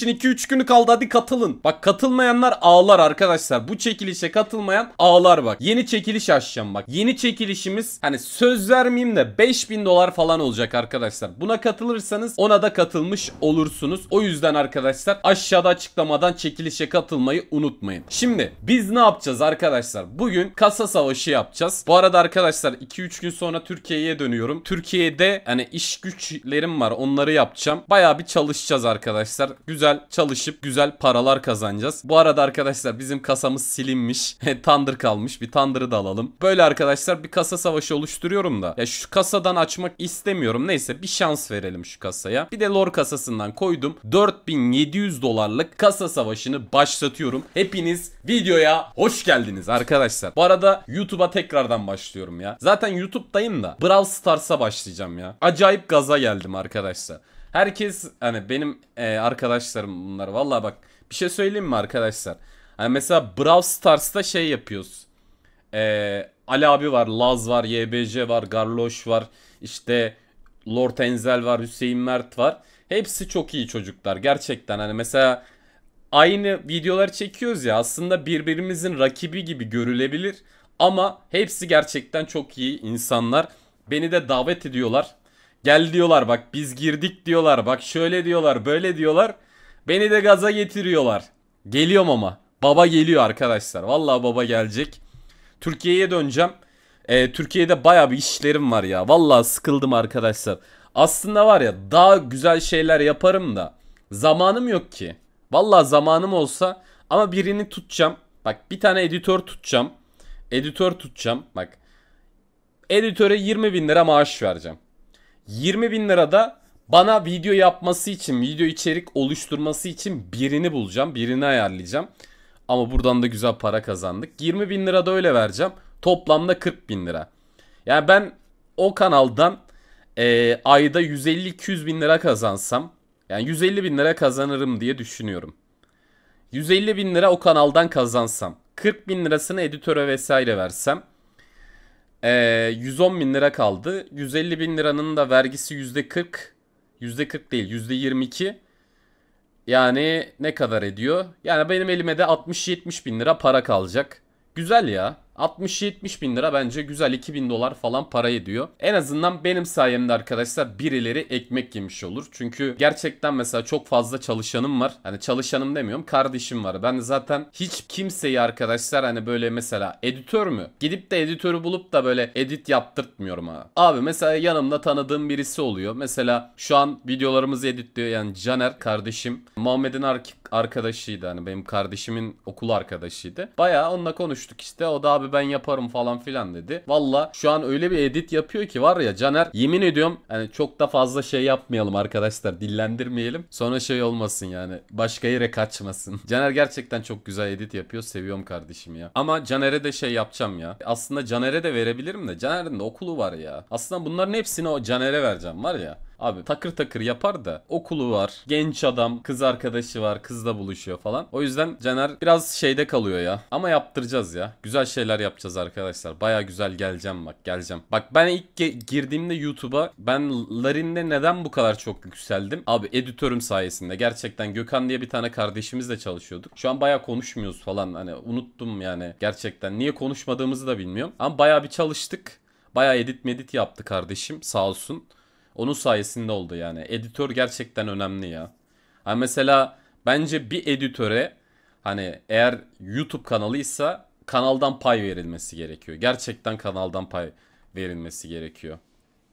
çekilişin 2-3 günü kaldı hadi katılın. Bak katılmayanlar ağlar arkadaşlar. Bu çekilişe katılmayan ağlar bak. Yeni çekiliş açacağım bak. Yeni çekilişimiz hani söz vermeyeyim de 5000 dolar falan olacak arkadaşlar. Buna katılırsanız ona da katılmış olursunuz. O yüzden arkadaşlar aşağıda açıklamadan çekilişe katılmayı unutmayın. Şimdi biz ne yapacağız arkadaşlar? Bugün kasa savaşı yapacağız. Bu arada arkadaşlar 2-3 gün sonra Türkiye'ye dönüyorum. Türkiye'de hani iş güçlerim var onları yapacağım. Baya bir çalışacağız arkadaşlar. Güzel güzel çalışıp güzel paralar kazanacağız. Bu arada arkadaşlar bizim kasamız silinmiş. Thunder kalmış. Bir Thunder'ı da alalım. Böyle arkadaşlar bir kasa savaşı oluşturuyorum da. Ya şu kasadan açmak istemiyorum. Neyse bir şans verelim şu kasaya. Bir de lor kasasından koydum. 4700 dolarlık kasa savaşını başlatıyorum. Hepiniz videoya hoş geldiniz arkadaşlar. Bu arada YouTube'a tekrardan başlıyorum ya. Zaten YouTube'dayım da Brawl Stars'a başlayacağım ya. Acayip gaza geldim arkadaşlar. Herkes hani benim e, arkadaşlarım bunlar. Valla bak bir şey söyleyeyim mi arkadaşlar? Hani mesela Brawl Stars'ta şey yapıyoruz. E, Ali abi var, Laz var, YBC var, Garloş var. İşte Lord Enzel var, Hüseyin Mert var. Hepsi çok iyi çocuklar gerçekten. Hani mesela aynı videolar çekiyoruz ya aslında birbirimizin rakibi gibi görülebilir. Ama hepsi gerçekten çok iyi insanlar. Beni de davet ediyorlar. Gel diyorlar bak biz girdik diyorlar bak şöyle diyorlar böyle diyorlar. Beni de gaza getiriyorlar. Geliyorum ama. Baba geliyor arkadaşlar. Vallahi baba gelecek. Türkiye'ye döneceğim. Ee, Türkiye'de baya bir işlerim var ya. Vallahi sıkıldım arkadaşlar. Aslında var ya daha güzel şeyler yaparım da. Zamanım yok ki. Vallahi zamanım olsa ama birini tutacağım. Bak bir tane editör tutacağım. Editör tutacağım. Bak editöre 20 bin lira maaş vereceğim. 20 bin lirada bana video yapması için, video içerik oluşturması için birini bulacağım. Birini ayarlayacağım. Ama buradan da güzel para kazandık. 20 bin lira da öyle vereceğim. Toplamda 40 bin lira. Yani ben o kanaldan e, ayda 150-200 bin lira kazansam. Yani 150 bin lira kazanırım diye düşünüyorum. 150 bin lira o kanaldan kazansam. 40 bin lirasını editöre vesaire versem. Ee, 110 bin lira kaldı. 150 bin liranın da vergisi %40. %40 değil %22. Yani ne kadar ediyor? Yani benim elime de 60-70 bin lira para kalacak. Güzel ya. 60-70 bin lira bence güzel 2000 dolar falan para ediyor. En azından benim sayemde arkadaşlar birileri ekmek yemiş olur. Çünkü gerçekten mesela çok fazla çalışanım var. Hani çalışanım demiyorum kardeşim var. Ben zaten hiç kimseyi arkadaşlar hani böyle mesela editör mü? Gidip de editörü bulup da böyle edit yaptırtmıyorum ha. Abi mesela yanımda tanıdığım birisi oluyor. Mesela şu an videolarımızı editliyor yani Caner kardeşim. Muhammed'in arkadaşıydı hani benim kardeşimin okul arkadaşıydı. Bayağı onunla konuştuk işte. O da abi ben yaparım falan filan dedi. Valla şu an öyle bir edit yapıyor ki var ya Caner yemin ediyorum hani çok da fazla şey yapmayalım arkadaşlar dillendirmeyelim. Sonra şey olmasın yani başka yere kaçmasın. Caner gerçekten çok güzel edit yapıyor seviyorum kardeşim ya. Ama Caner'e de şey yapacağım ya. Aslında Caner'e de verebilirim de Caner'in de okulu var ya. Aslında bunların hepsini o Caner'e vereceğim var ya. Abi takır takır yapar da okulu var. Genç adam. Kız arkadaşı var. Kızla buluşuyor falan. O yüzden Caner biraz şeyde kalıyor ya. Ama yaptıracağız ya. Güzel şeyler yapacağız arkadaşlar. Baya güzel geleceğim bak. Geleceğim. Bak ben ilk girdiğimde YouTube'a ben Larin'de neden bu kadar çok yükseldim? Abi editörüm sayesinde. Gerçekten Gökhan diye bir tane kardeşimizle çalışıyorduk. Şu an baya konuşmuyoruz falan. Hani unuttum yani. Gerçekten niye konuşmadığımızı da bilmiyorum. Ama baya bir çalıştık. Baya edit medit yaptı kardeşim sağ olsun. Onun sayesinde oldu yani. Editör gerçekten önemli ya. Hani mesela bence bir editöre hani eğer YouTube kanalıysa kanaldan pay verilmesi gerekiyor. Gerçekten kanaldan pay verilmesi gerekiyor.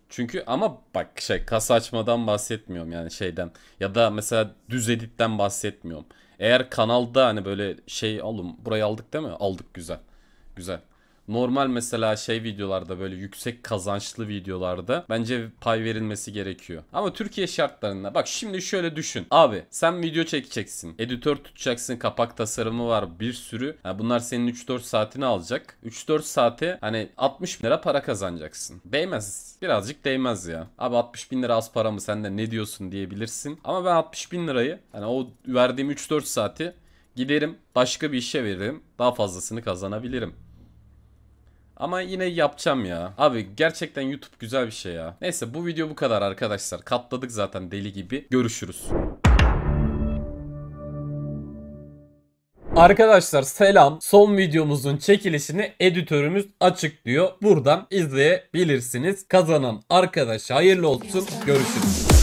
Çünkü ama bak şey kasa açmadan bahsetmiyorum yani şeyden ya da mesela düz editten bahsetmiyorum. Eğer kanalda hani böyle şey alım burayı aldık değil mi? Aldık güzel. Güzel normal mesela şey videolarda böyle yüksek kazançlı videolarda bence pay verilmesi gerekiyor. Ama Türkiye şartlarında bak şimdi şöyle düşün. Abi sen video çekeceksin. Editör tutacaksın. Kapak tasarımı var. Bir sürü. Yani bunlar senin 3-4 saatini alacak. 3-4 saate hani 60 bin lira para kazanacaksın. Değmez. Birazcık değmez ya. Abi 60 bin lira az para mı sen de ne diyorsun diyebilirsin. Ama ben 60 bin lirayı hani o verdiğim 3-4 saati giderim başka bir işe veririm. Daha fazlasını kazanabilirim. Ama yine yapacağım ya. Abi gerçekten YouTube güzel bir şey ya. Neyse bu video bu kadar arkadaşlar. Katladık zaten deli gibi. Görüşürüz. Arkadaşlar selam. Son videomuzun çekilişini editörümüz açıklıyor. Buradan izleyebilirsiniz. Kazanan arkadaş hayırlı olsun. Görüşürüz.